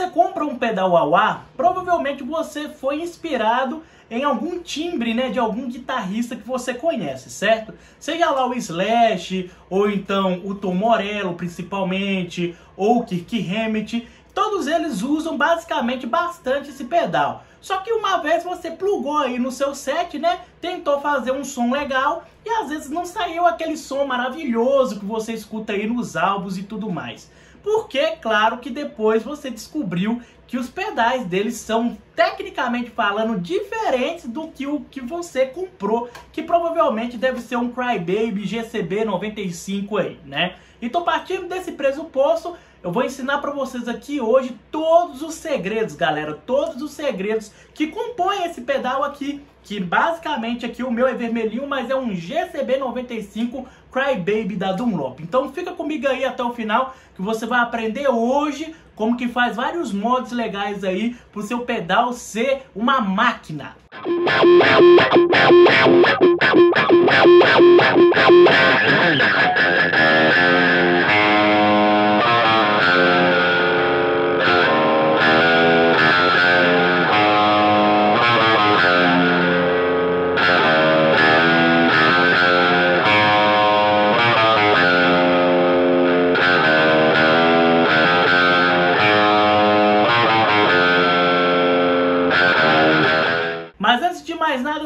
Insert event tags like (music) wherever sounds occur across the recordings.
você compra um pedal wah provavelmente você foi inspirado em algum timbre, né, de algum guitarrista que você conhece, certo? Seja lá o Slash, ou então o Tom Morello, principalmente, ou o Kirk Hammett, todos eles usam basicamente bastante esse pedal. Só que uma vez você plugou aí no seu set, né? Tentou fazer um som legal e às vezes não saiu aquele som maravilhoso que você escuta aí nos álbuns e tudo mais porque claro que depois você descobriu que os pedais deles são tecnicamente falando diferentes do que o que você comprou, que provavelmente deve ser um Crybaby GCB 95 aí, né? Então partindo desse pressuposto, eu vou ensinar para vocês aqui hoje todos os segredos, galera, todos os segredos que compõem esse pedal aqui, que basicamente aqui o meu é vermelhinho, mas é um GCB 95 Cry Baby da Dunlop. Então fica comigo aí até o final que você vai aprender hoje como que faz vários mods legais aí pro seu pedal ser uma máquina. Música (laughs)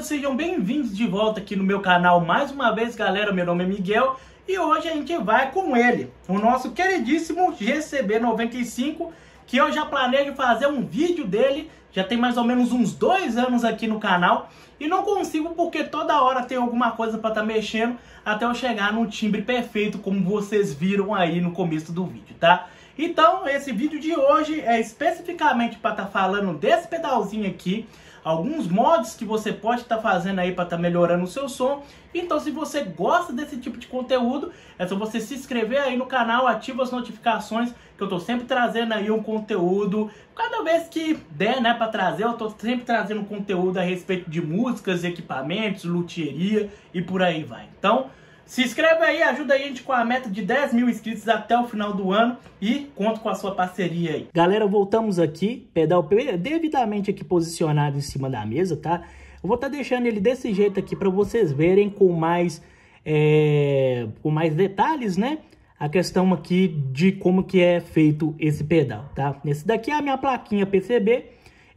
todos, sejam bem-vindos de volta aqui no meu canal mais uma vez, galera. Meu nome é Miguel e hoje a gente vai com ele, o nosso queridíssimo GCB95, que eu já planejo fazer um vídeo dele, já tem mais ou menos uns dois anos aqui no canal e não consigo porque toda hora tem alguma coisa para estar tá mexendo até eu chegar no timbre perfeito, como vocês viram aí no começo do vídeo, tá? Então, esse vídeo de hoje é especificamente para estar tá falando desse pedalzinho aqui, alguns mods que você pode estar tá fazendo aí para estar tá melhorando o seu som. Então se você gosta desse tipo de conteúdo, é só você se inscrever aí no canal, ativa as notificações, que eu estou sempre trazendo aí um conteúdo, cada vez que der, né, para trazer, eu estou sempre trazendo conteúdo a respeito de músicas, equipamentos, luthieria e por aí vai. Então, se inscreve aí, ajuda a gente com a meta de 10 mil inscritos até o final do ano e conto com a sua parceria aí. Galera, voltamos aqui, pedal é devidamente aqui posicionado em cima da mesa, tá? Eu vou estar tá deixando ele desse jeito aqui para vocês verem com mais, é, com mais detalhes, né? A questão aqui de como que é feito esse pedal, tá? Esse daqui é a minha plaquinha PCB,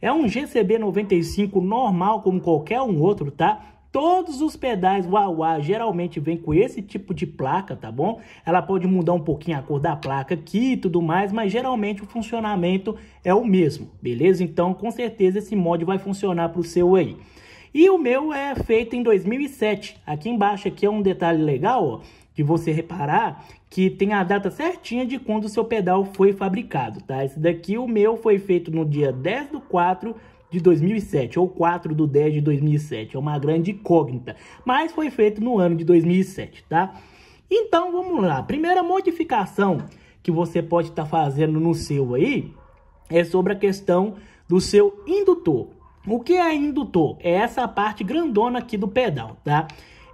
é um GCB 95 normal como qualquer um outro, tá? Todos os pedais Wawa geralmente vem com esse tipo de placa, tá bom? Ela pode mudar um pouquinho a cor da placa aqui e tudo mais, mas geralmente o funcionamento é o mesmo, beleza? Então, com certeza esse mod vai funcionar para o seu aí. E o meu é feito em 2007. Aqui embaixo aqui é um detalhe legal, ó, de você reparar que tem a data certinha de quando o seu pedal foi fabricado, tá? Esse daqui, o meu, foi feito no dia 10 do 4 de 2007 ou 4 do 10 de 2007. É uma grande incógnita, mas foi feito no ano de 2007, tá? Então, vamos lá. primeira modificação que você pode estar tá fazendo no seu aí é sobre a questão do seu indutor. O que é indutor? É essa parte grandona aqui do pedal, tá?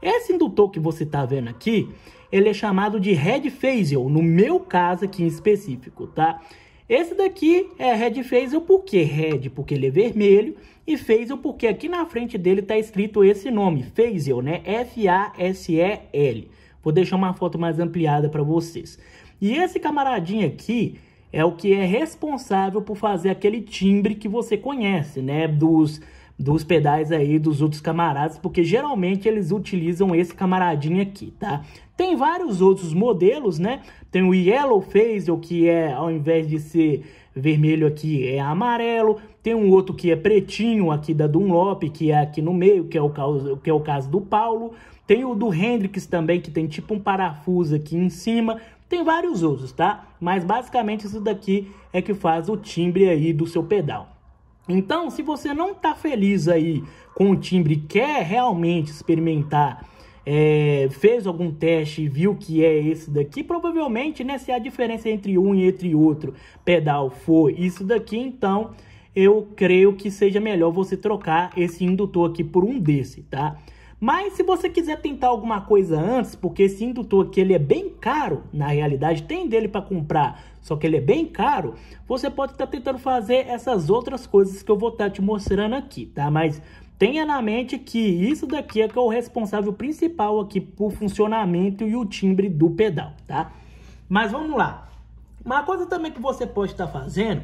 Esse indutor que você está vendo aqui, ele é chamado de head phaser, no meu caso aqui em específico, tá? Esse daqui é red phaser porque red, porque ele é vermelho, e phaser porque aqui na frente dele está escrito esse nome, Faisel, né? F-A-S-E-L. Vou deixar uma foto mais ampliada para vocês. E esse camaradinho aqui é o que é responsável por fazer aquele timbre que você conhece, né? Dos dos pedais aí dos outros camaradas, porque geralmente eles utilizam esse camaradinho aqui, tá? Tem vários outros modelos, né? Tem o Yellow Phasel, que é, ao invés de ser vermelho aqui, é amarelo. Tem um outro que é pretinho aqui da Dunlop, que é aqui no meio, que é o caso, que é o caso do Paulo. Tem o do Hendrix também, que tem tipo um parafuso aqui em cima. Tem vários outros, tá? Mas basicamente isso daqui é que faz o timbre aí do seu pedal. Então, se você não está feliz aí com o timbre, quer realmente experimentar, é, fez algum teste e viu que é esse daqui, provavelmente, né, se a diferença entre um e entre outro pedal for isso daqui, então eu creio que seja melhor você trocar esse indutor aqui por um desse, tá? Mas se você quiser tentar alguma coisa antes, porque esse indutor aqui ele é bem caro, na realidade tem dele para comprar, só que ele é bem caro, você pode estar tá tentando fazer essas outras coisas que eu vou estar tá te mostrando aqui, tá? Mas tenha na mente que isso daqui é que é o responsável principal aqui por funcionamento e o timbre do pedal, tá? Mas vamos lá. Uma coisa também que você pode estar tá fazendo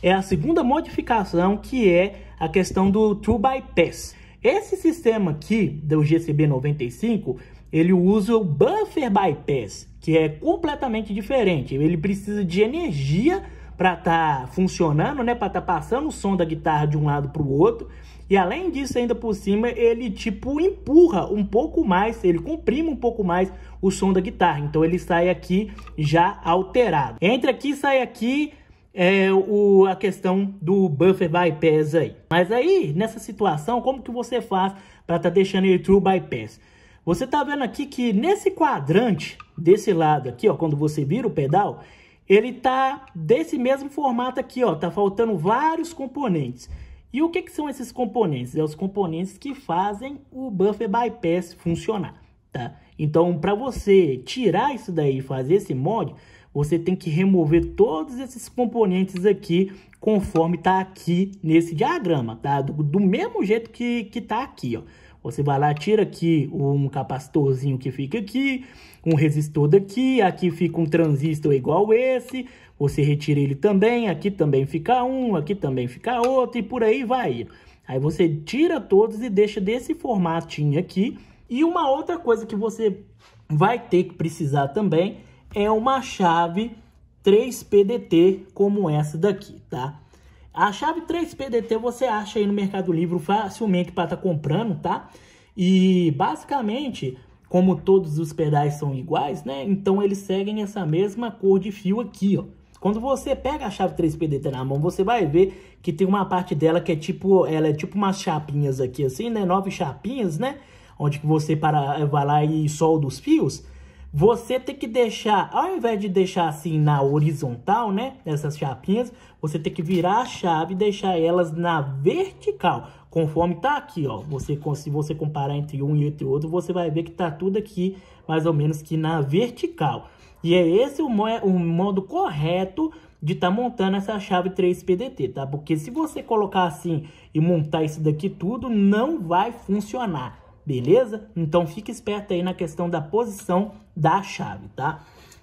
é a segunda modificação, que é a questão do True Bypass. Esse sistema aqui do GCB95, ele usa o buffer bypass, que é completamente diferente. Ele precisa de energia para estar tá funcionando, né? Para estar tá passando o som da guitarra de um lado para o outro. E além disso, ainda por cima, ele tipo empurra um pouco mais, ele comprime um pouco mais o som da guitarra. Então ele sai aqui já alterado. Entra aqui, sai aqui, é o, a questão do buffer bypass aí. Mas aí, nessa situação, como que você faz para tá deixando ele true bypass? Você tá vendo aqui que nesse quadrante desse lado aqui, ó, quando você vira o pedal, ele tá desse mesmo formato aqui, ó, tá faltando vários componentes. E o que, que são esses componentes? É os componentes que fazem o buffer bypass funcionar, tá? Então, para você tirar isso daí e fazer esse mod, você tem que remover todos esses componentes aqui conforme tá aqui nesse diagrama, tá? Do, do mesmo jeito que, que tá aqui, ó. Você vai lá, tira aqui um capacitorzinho que fica aqui, um resistor daqui, aqui fica um transistor igual esse, você retira ele também, aqui também fica um, aqui também fica outro e por aí vai. Aí você tira todos e deixa desse formatinho aqui. E uma outra coisa que você vai ter que precisar também é uma chave 3PDT como essa daqui, tá? A chave 3PDT você acha aí no Mercado Livre facilmente para estar tá comprando, tá? E basicamente, como todos os pedais são iguais, né? Então eles seguem essa mesma cor de fio aqui, ó. Quando você pega a chave 3PDT na mão, você vai ver que tem uma parte dela que é tipo, ela é tipo umas chapinhas aqui assim, né? Nove chapinhas, né? Onde que você para, vai lá e solda os fios você tem que deixar, ao invés de deixar assim na horizontal, né? Essas chapinhas, você tem que virar a chave e deixar elas na vertical. Conforme tá aqui, ó. Você, se você comparar entre um e entre outro, você vai ver que tá tudo aqui mais ou menos que na vertical. E é esse o, mo o modo correto de estar tá montando essa chave 3PDT, tá? Porque se você colocar assim e montar isso daqui tudo, não vai funcionar beleza? Então fica esperto aí na questão da posição da chave, tá?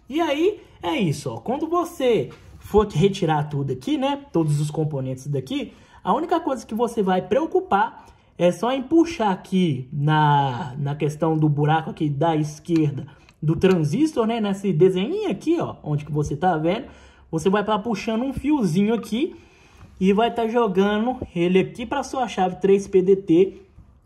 E aí é isso, ó. Quando você for retirar tudo aqui, né? Todos os componentes daqui, a única coisa que você vai preocupar é só em puxar aqui na, na questão do buraco aqui da esquerda do transistor, né? Nesse desenho aqui, ó, onde que você tá vendo, você vai estar puxando um fiozinho aqui e vai estar tá jogando ele aqui para sua chave 3PDT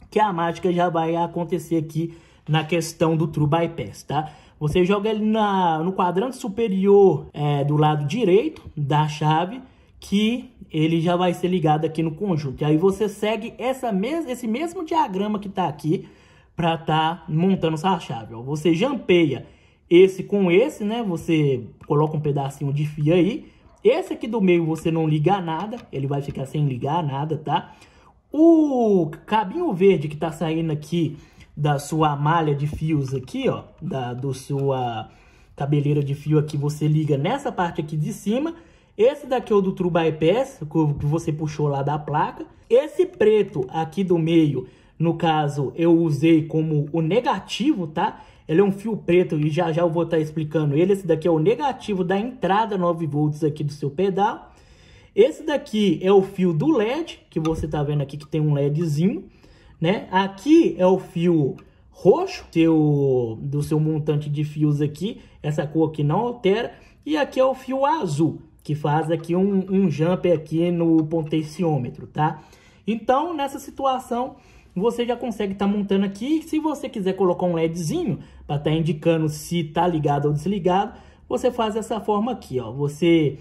que a mágica já vai acontecer aqui na questão do True Bypass, tá? Você joga ele na, no quadrante superior é, do lado direito da chave, que ele já vai ser ligado aqui no conjunto. E aí você segue essa mes esse mesmo diagrama que está aqui para estar tá montando essa chave. Ó. Você jampeia esse com esse, né? Você coloca um pedacinho de fio aí. Esse aqui do meio você não liga nada, ele vai ficar sem ligar nada, tá? O cabinho verde que está saindo aqui da sua malha de fios aqui, ó, da do sua cabeleira de fio aqui, você liga nessa parte aqui de cima. Esse daqui é o do True Bypass, que você puxou lá da placa. Esse preto aqui do meio, no caso, eu usei como o negativo, tá? Ele é um fio preto e já já eu vou estar tá explicando ele. Esse daqui é o negativo da entrada 9 volts aqui do seu pedal. Esse daqui é o fio do LED, que você está vendo aqui que tem um LEDzinho, né? Aqui é o fio roxo seu, do seu montante de fios aqui, essa cor aqui não altera. E aqui é o fio azul, que faz aqui um, um jump aqui no potenciômetro, tá? Então, nessa situação, você já consegue estar tá montando aqui. Se você quiser colocar um LEDzinho para estar tá indicando se está ligado ou desligado, você faz dessa forma aqui, ó. Você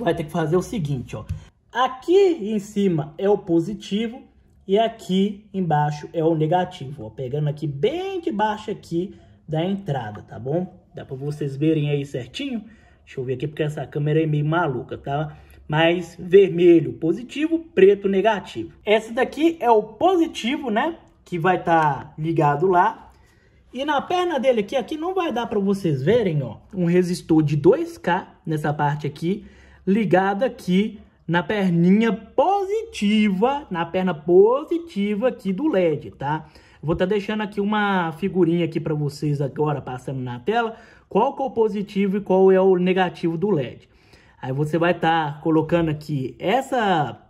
vai ter que fazer o seguinte, ó. Aqui em cima é o positivo e aqui embaixo é o negativo, ó. Pegando aqui bem debaixo aqui da entrada, tá bom? Dá para vocês verem aí certinho? Deixa eu ver aqui porque essa câmera é meio maluca, tá? Mas vermelho positivo, preto negativo. Esse daqui é o positivo, né? Que vai estar tá ligado lá. E na perna dele aqui, aqui não vai dar para vocês verem, ó. Um resistor de 2K nessa parte aqui ligada aqui na perninha positiva, na perna positiva aqui do LED, tá? Vou estar tá deixando aqui uma figurinha aqui para vocês agora, passando na tela, qual que é o positivo e qual é o negativo do LED. Aí você vai estar tá colocando aqui essa,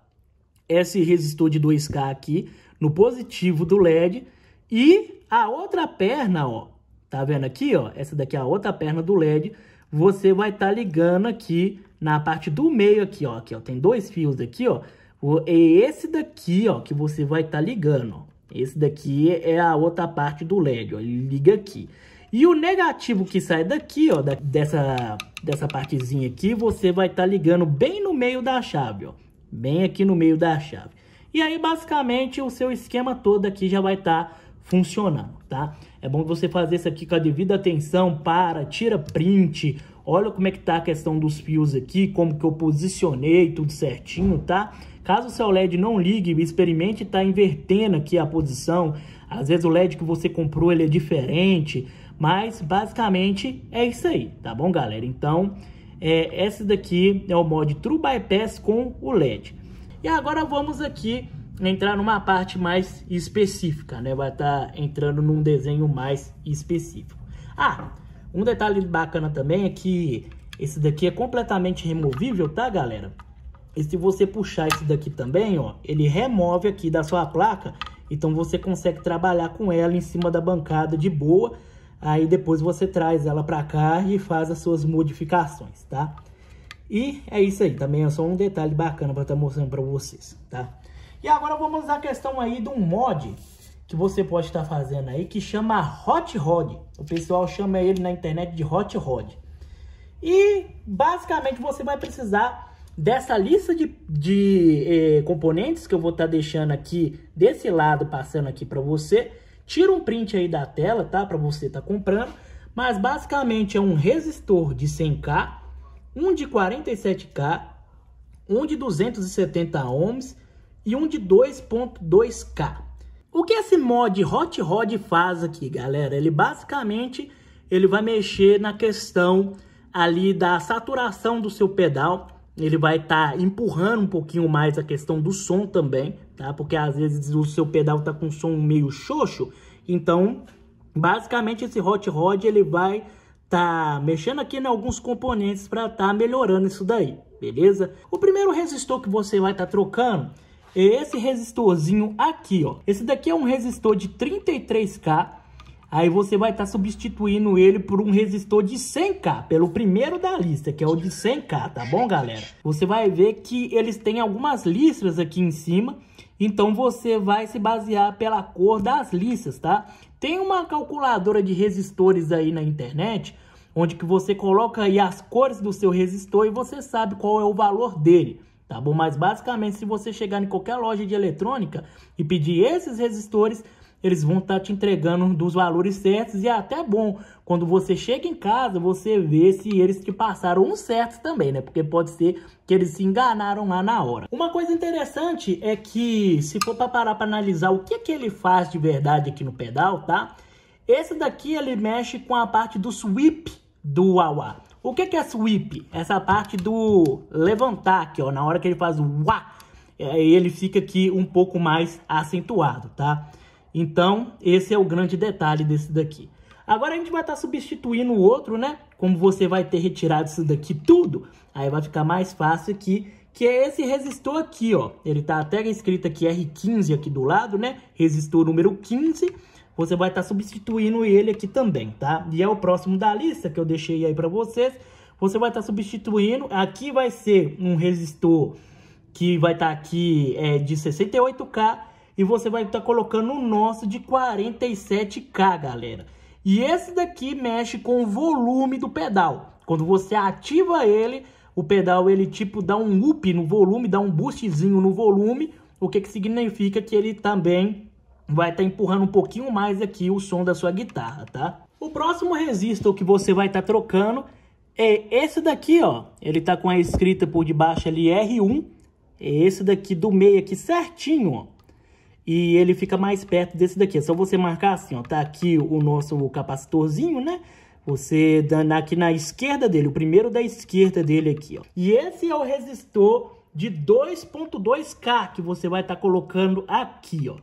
esse resistor de 2K aqui no positivo do LED e a outra perna, ó, tá vendo aqui, ó, essa daqui é a outra perna do LED, você vai estar tá ligando aqui na parte do meio aqui, ó. Aqui, ó, tem dois fios aqui, ó. É esse daqui, ó, que você vai estar tá ligando, ó. Esse daqui é a outra parte do LED, ó. Ele liga aqui. E o negativo que sai daqui, ó, da, dessa, dessa partezinha aqui, você vai estar tá ligando bem no meio da chave, ó. Bem aqui no meio da chave. E aí, basicamente, o seu esquema todo aqui já vai estar tá funcionando, tá? É bom você fazer isso aqui com a devida atenção, para, tira print, olha como é que tá a questão dos fios aqui, como que eu posicionei, tudo certinho, tá? Caso o seu LED não ligue, experimente estar tá invertendo aqui a posição. Às vezes o LED que você comprou ele é diferente, mas basicamente é isso aí, tá bom, galera? Então, é, esse daqui é o mod True Bypass com o LED. E agora vamos aqui entrar numa parte mais específica, né? Vai estar tá entrando num desenho mais específico. Ah, um detalhe bacana também é que esse daqui é completamente removível, tá, galera? E se você puxar esse daqui também, ó, ele remove aqui da sua placa. Então você consegue trabalhar com ela em cima da bancada de boa. Aí depois você traz ela para cá e faz as suas modificações, tá? E é isso aí, também é só um detalhe bacana para estar tá mostrando para vocês, tá? E agora vamos à questão aí de um mod que você pode estar tá fazendo aí, que chama Hot Rod. O pessoal chama ele na internet de Hot Rod. E basicamente você vai precisar dessa lista de, de eh, componentes que eu vou estar tá deixando aqui desse lado, passando aqui para você. Tira um print aí da tela, tá? Para você estar tá comprando. Mas basicamente é um resistor de 100K, um de 47K, um de 270 ohms e um de 2.2K. O que esse mod Hot Rod faz aqui, galera? Ele basicamente ele vai mexer na questão ali da saturação do seu pedal. Ele vai estar tá empurrando um pouquinho mais a questão do som também, tá? Porque às vezes o seu pedal tá com som meio xoxo, então basicamente esse Hot Rod ele vai tá mexendo aqui em alguns componentes para tá melhorando isso daí, beleza? O primeiro resistor que você vai estar tá trocando é esse resistorzinho aqui, ó. Esse daqui é um resistor de 33K, aí você vai estar tá substituindo ele por um resistor de 100K, pelo primeiro da lista, que é o de 100K, tá bom, galera? Você vai ver que eles têm algumas listras aqui em cima, então você vai se basear pela cor das listras, tá? Tem uma calculadora de resistores aí na internet, onde que você coloca aí as cores do seu resistor e você sabe qual é o valor dele tá bom? Mas basicamente, se você chegar em qualquer loja de eletrônica e pedir esses resistores, eles vão estar tá te entregando dos valores certos e é até bom. Quando você chega em casa, você vê se eles te passaram uns certos também, né? Porque pode ser que eles se enganaram lá na hora. Uma coisa interessante é que, se for para parar para analisar o que, é que ele faz de verdade aqui no pedal, tá? Esse daqui, ele mexe com a parte do sweep do wah, -wah. O que, que é sweep? Essa parte do levantar aqui, ó, na hora que ele faz o uá, é, ele fica aqui um pouco mais acentuado, tá? Então, esse é o grande detalhe desse daqui. Agora a gente vai estar tá substituindo o outro, né? Como você vai ter retirado isso daqui tudo, aí vai ficar mais fácil aqui, que é esse resistor aqui, ó. Ele tá até escrito aqui R15 aqui do lado, né? Resistor número 15, você vai estar tá substituindo ele aqui também, tá? E é o próximo da lista que eu deixei aí para vocês. Você vai estar tá substituindo, aqui vai ser um resistor que vai estar tá aqui é, de 68K e você vai estar colocando o nosso de 47K, galera. E esse daqui mexe com o volume do pedal. Quando você ativa ele, o pedal ele tipo dá um up no volume, dá um boostzinho no volume, o que, que significa que ele também vai estar tá empurrando um pouquinho mais aqui o som da sua guitarra, tá? O próximo resistor que você vai estar tá trocando é esse daqui, ó. Ele tá com a escrita por debaixo ali R1. É esse daqui do meio aqui certinho, ó. E ele fica mais perto desse daqui. É só você marcar assim, ó. Tá aqui o nosso capacitorzinho, né? Você dando aqui na esquerda dele, o primeiro da esquerda dele aqui, ó. E esse é o resistor de 2.2K que você vai estar tá colocando aqui, ó.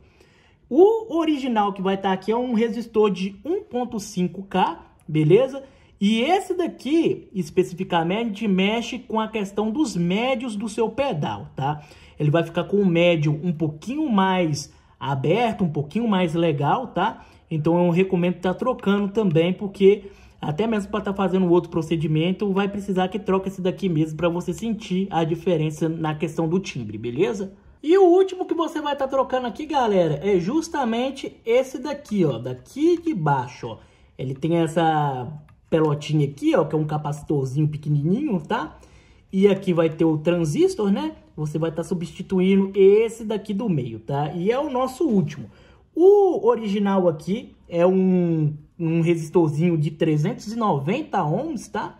O original que vai estar tá aqui é um resistor de 1.5K, beleza? E esse daqui, especificamente, mexe com a questão dos médios do seu pedal, tá? Ele vai ficar com o médio um pouquinho mais aberto, um pouquinho mais legal, tá? Então eu recomendo estar tá trocando também, porque até mesmo para estar tá fazendo outro procedimento, vai precisar que troque esse daqui mesmo para você sentir a diferença na questão do timbre, beleza? E o último que você vai estar tá trocando aqui, galera, é justamente esse daqui, ó, daqui de baixo, ó. Ele tem essa pelotinha aqui, ó, que é um capacitorzinho pequenininho, tá? E aqui vai ter o transistor, né? Você vai estar tá substituindo esse daqui do meio, tá? E é o nosso último. O original aqui é um, um resistorzinho de 390 ohms, tá?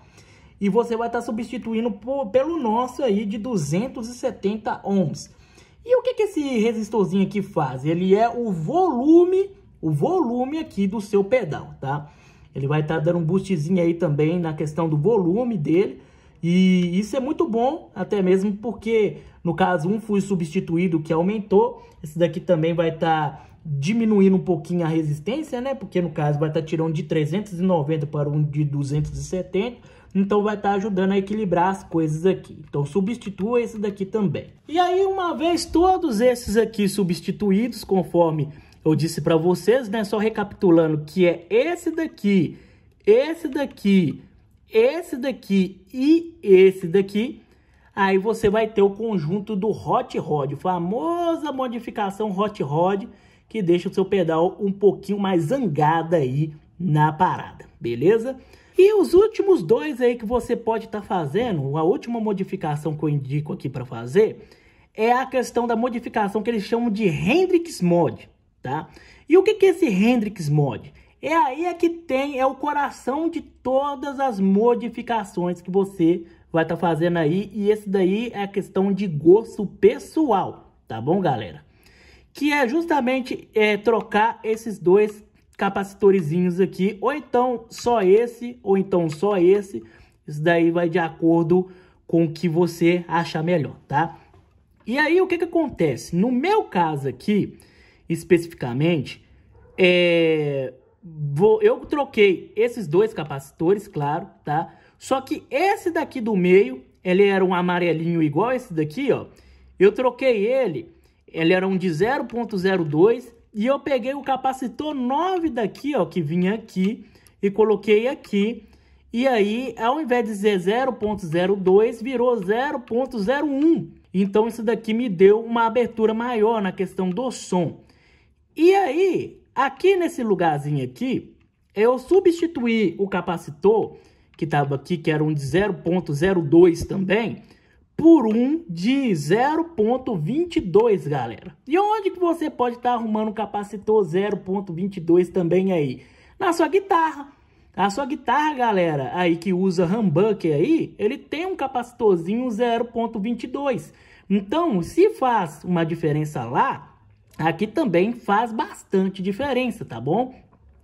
E você vai estar tá substituindo por, pelo nosso aí de 270 ohms. E o que, que esse resistorzinho aqui faz? Ele é o volume, o volume aqui do seu pedal, tá? Ele vai estar tá dando um boostzinho aí também na questão do volume dele. E isso é muito bom, até mesmo porque, no caso, um foi substituído que aumentou. Esse daqui também vai estar tá diminuindo um pouquinho a resistência, né? Porque, no caso, vai estar tá tirando de 390 para um de 270 então vai estar tá ajudando a equilibrar as coisas aqui. Então substitua esse daqui também. E aí uma vez todos esses aqui substituídos, conforme eu disse para vocês, né? Só recapitulando que é esse daqui, esse daqui, esse daqui e esse daqui. Aí você vai ter o conjunto do hot rod, famosa modificação hot rod que deixa o seu pedal um pouquinho mais zangado aí na parada, beleza? E os últimos dois aí que você pode estar tá fazendo, a última modificação que eu indico aqui para fazer, é a questão da modificação que eles chamam de Hendrix Mod, tá? E o que, que é esse Hendrix Mod? É aí é que tem, é o coração de todas as modificações que você vai estar tá fazendo aí. E esse daí é a questão de gosto pessoal, tá bom, galera? Que é justamente é, trocar esses dois capacitorzinhos aqui, ou então só esse, ou então só esse. Isso daí vai de acordo com o que você achar melhor, tá? E aí, o que que acontece? No meu caso aqui, especificamente, é... Vou... eu troquei esses dois capacitores, claro, tá? Só que esse daqui do meio, ele era um amarelinho igual esse daqui, ó. Eu troquei ele, ele era um de 0.02 e eu peguei o capacitor 9 daqui, ó, que vinha aqui, e coloquei aqui. E aí, ao invés de ser 0.02, virou 0.01. Então, isso daqui me deu uma abertura maior na questão do som. E aí, aqui nesse lugarzinho aqui, eu substituí o capacitor, que estava aqui, que era um de 0.02 também, por um de 0.22, galera. E onde que você pode estar tá arrumando um capacitor 0.22 também aí? Na sua guitarra. A sua guitarra, galera, aí que usa humbucker aí, ele tem um capacitorzinho 0.22. Então, se faz uma diferença lá, aqui também faz bastante diferença, tá bom?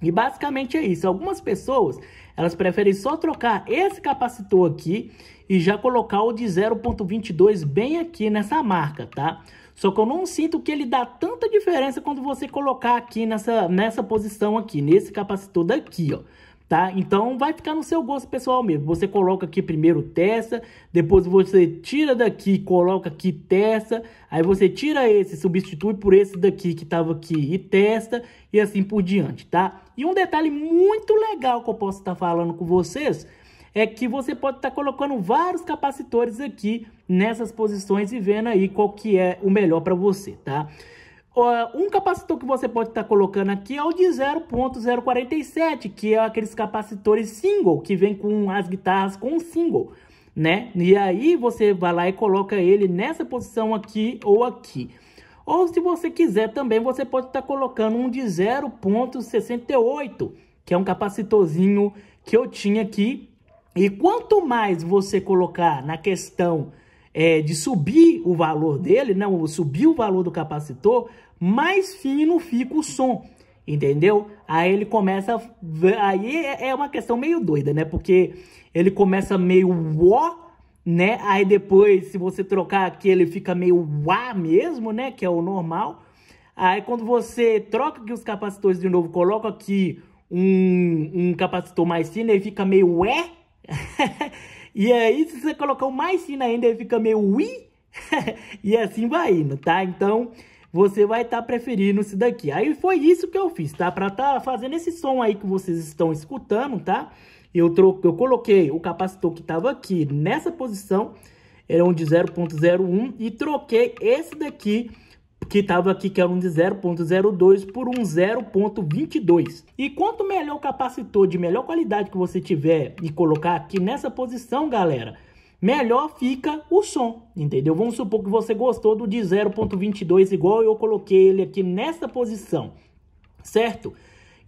E basicamente é isso. Algumas pessoas, elas preferem só trocar esse capacitor aqui e já colocar o de 0.22 bem aqui nessa marca, tá? Só que eu não sinto que ele dá tanta diferença quando você colocar aqui nessa, nessa posição aqui, nesse capacitor daqui, ó tá? Então vai ficar no seu gosto pessoal mesmo. Você coloca aqui primeiro testa, depois você tira daqui, coloca aqui testa, aí você tira esse, substitui por esse daqui que estava aqui e testa e assim por diante, tá? E um detalhe muito legal que eu posso estar tá falando com vocês é que você pode estar tá colocando vários capacitores aqui nessas posições e vendo aí qual que é o melhor para você, tá? um capacitor que você pode estar tá colocando aqui é o de 0.047, que é aqueles capacitores single, que vem com as guitarras com single, né? E aí você vai lá e coloca ele nessa posição aqui ou aqui. Ou se você quiser também, você pode estar tá colocando um de 0.68, que é um capacitorzinho que eu tinha aqui. E quanto mais você colocar na questão é, de subir o valor dele, não, né, subir o valor do capacitor, mais fino fica o som, entendeu? Aí ele começa, aí é, é uma questão meio doida, né? Porque ele começa meio ó, né? Aí depois, se você trocar aqui, ele fica meio uá mesmo, né? Que é o normal. Aí quando você troca aqui os capacitores de novo, coloca aqui um, um capacitor mais fino, ele fica meio é. (laughs) e aí se você colocar o mais fino ainda, ele fica meio ui. (laughs) e assim vai indo, tá? Então, você vai estar tá preferindo esse daqui. Aí foi isso que eu fiz, tá? Para estar tá fazendo esse som aí que vocês estão escutando, tá? Eu, troco, eu coloquei o capacitor que estava aqui nessa posição, era um de 0.01, e troquei esse daqui que estava aqui, que era um de 0.02 por um 0.22. E quanto melhor o capacitor de melhor qualidade que você tiver e colocar aqui nessa posição, galera, melhor fica o som, entendeu? Vamos supor que você gostou do de 0.22 igual eu coloquei ele aqui nessa posição, certo?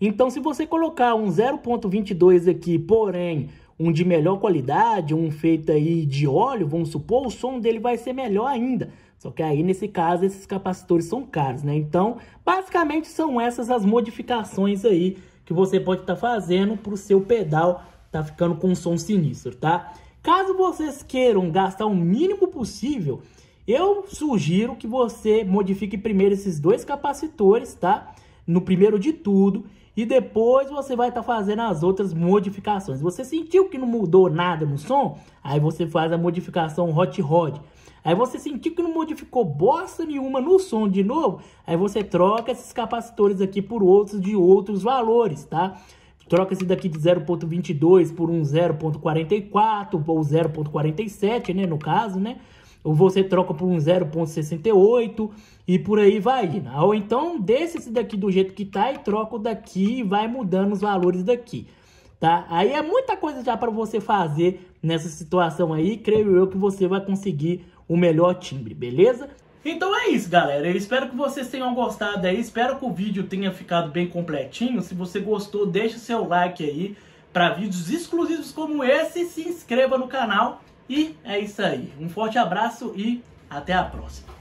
Então se você colocar um 0.22 aqui, porém um de melhor qualidade, um feito aí de óleo, vamos supor, o som dele vai ser melhor ainda. Só que aí, nesse caso, esses capacitores são caros, né? Então, basicamente, são essas as modificações aí que você pode estar tá fazendo para o seu pedal tá ficando com um som sinistro, tá? Caso vocês queiram gastar o mínimo possível, eu sugiro que você modifique primeiro esses dois capacitores, tá? No primeiro de tudo, e depois você vai estar tá fazendo as outras modificações. Você sentiu que não mudou nada no som? Aí você faz a modificação hot rod. Aí você sentiu que não modificou bosta nenhuma no som de novo, aí você troca esses capacitores aqui por outros de outros valores, tá? troca esse daqui de 0,22 por um 0,44 ou 0,47, né, no caso, né? Ou você troca por um 0,68 e por aí vai Ou então deixa esse daqui do jeito que tá e troca o daqui e vai mudando os valores daqui tá? Aí é muita coisa já para você fazer nessa situação aí, creio eu que você vai conseguir o melhor timbre, beleza? Então é isso, galera. Eu espero que vocês tenham gostado aí. Espero que o vídeo tenha ficado bem completinho. Se você gostou, deixa seu like aí para vídeos exclusivos como esse. Se inscreva no canal. E é isso aí. Um forte abraço e até a próxima.